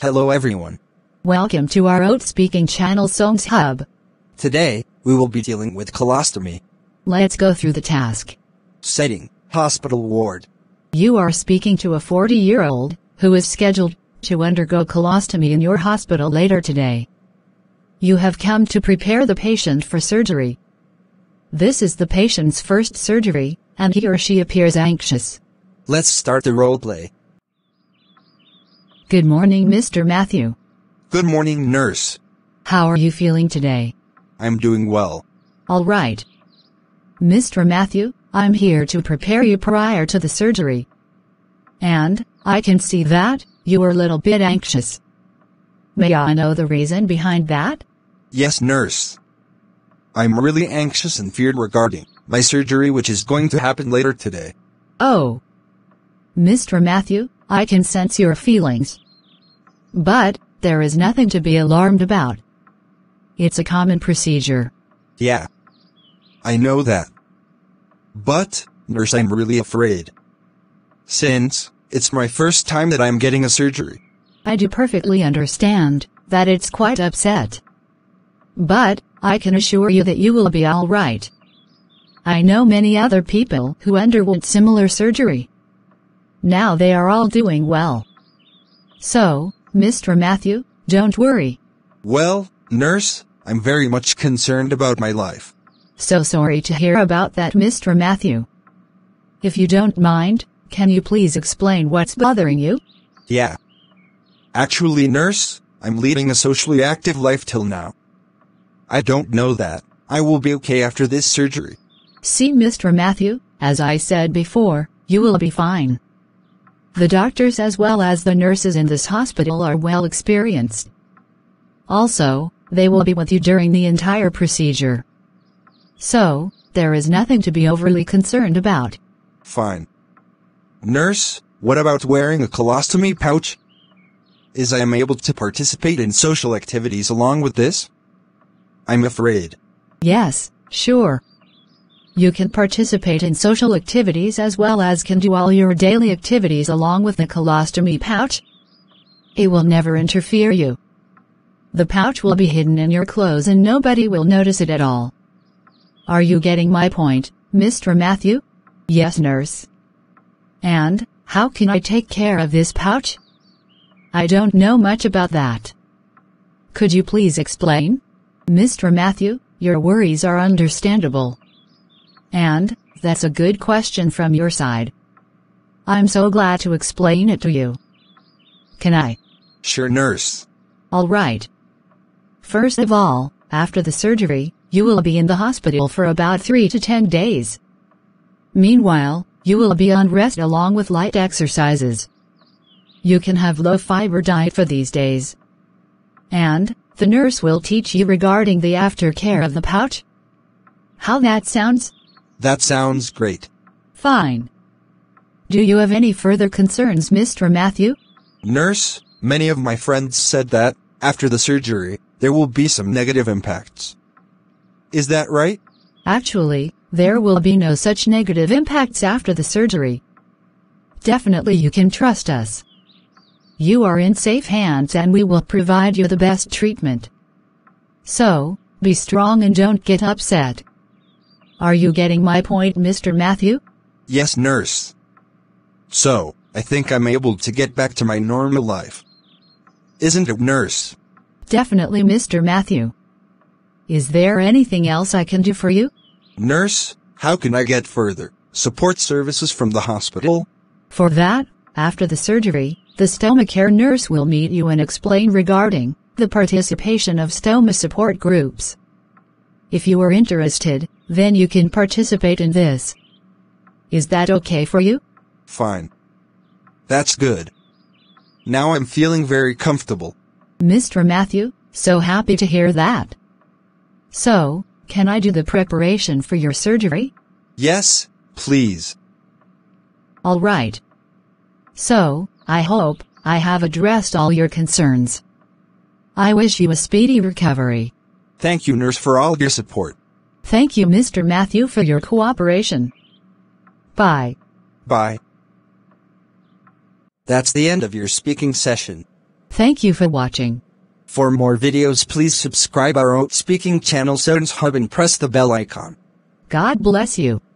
Hello everyone. Welcome to our Oat Speaking Channel Songs Hub. Today, we will be dealing with colostomy. Let's go through the task. Setting, hospital ward. You are speaking to a 40-year-old, who is scheduled to undergo colostomy in your hospital later today. You have come to prepare the patient for surgery. This is the patient's first surgery, and he or she appears anxious. Let's start the role play. Good morning, Mr. Matthew. Good morning, nurse. How are you feeling today? I'm doing well. All right. Mr. Matthew, I'm here to prepare you prior to the surgery. And, I can see that, you are a little bit anxious. May I know the reason behind that? Yes, nurse. I'm really anxious and feared regarding my surgery which is going to happen later today. Oh. Mr. Matthew, I can sense your feelings. But, there is nothing to be alarmed about. It's a common procedure. Yeah. I know that. But, nurse, I'm really afraid. Since, it's my first time that I'm getting a surgery. I do perfectly understand that it's quite upset. But, I can assure you that you will be alright. I know many other people who underwent similar surgery. Now they are all doing well. So, Mr. Matthew, don't worry. Well, nurse, I'm very much concerned about my life. So sorry to hear about that, Mr. Matthew. If you don't mind, can you please explain what's bothering you? Yeah. Actually, nurse, I'm leading a socially active life till now. I don't know that. I will be okay after this surgery. See, Mr. Matthew, as I said before, you will be fine. The doctors as well as the nurses in this hospital are well experienced. Also, they will be with you during the entire procedure. So, there is nothing to be overly concerned about. Fine. Nurse, what about wearing a colostomy pouch? Is I am able to participate in social activities along with this? I'm afraid. Yes, sure. You can participate in social activities as well as can do all your daily activities along with the colostomy pouch. It will never interfere you. The pouch will be hidden in your clothes and nobody will notice it at all. Are you getting my point, Mr. Matthew? Yes, nurse. And, how can I take care of this pouch? I don't know much about that. Could you please explain? Mr. Matthew, your worries are understandable. And, that's a good question from your side. I'm so glad to explain it to you. Can I? Sure, nurse. All right. First of all, after the surgery, you will be in the hospital for about 3 to 10 days. Meanwhile, you will be on rest along with light exercises. You can have low fiber diet for these days. And, the nurse will teach you regarding the aftercare of the pouch. How that sounds? That sounds great. Fine. Do you have any further concerns, Mr. Matthew? Nurse, many of my friends said that, after the surgery, there will be some negative impacts. Is that right? Actually, there will be no such negative impacts after the surgery. Definitely you can trust us. You are in safe hands and we will provide you the best treatment. So, be strong and don't get upset. Are you getting my point, Mr. Matthew? Yes, nurse. So, I think I'm able to get back to my normal life. Isn't it, nurse? Definitely, Mr. Matthew. Is there anything else I can do for you? Nurse, how can I get further support services from the hospital? For that, after the surgery, the stoma care nurse will meet you and explain regarding the participation of stoma support groups. If you are interested, then you can participate in this. Is that okay for you? Fine. That's good. Now I'm feeling very comfortable. Mr. Matthew, so happy to hear that. So, can I do the preparation for your surgery? Yes, please. All right. So, I hope I have addressed all your concerns. I wish you a speedy recovery. Thank you nurse for all your support. Thank you Mr. Matthew for your cooperation. Bye. Bye. That's the end of your speaking session. Thank you for watching. For more videos please subscribe our Oat Speaking channel Sounds Hub and press the bell icon. God bless you.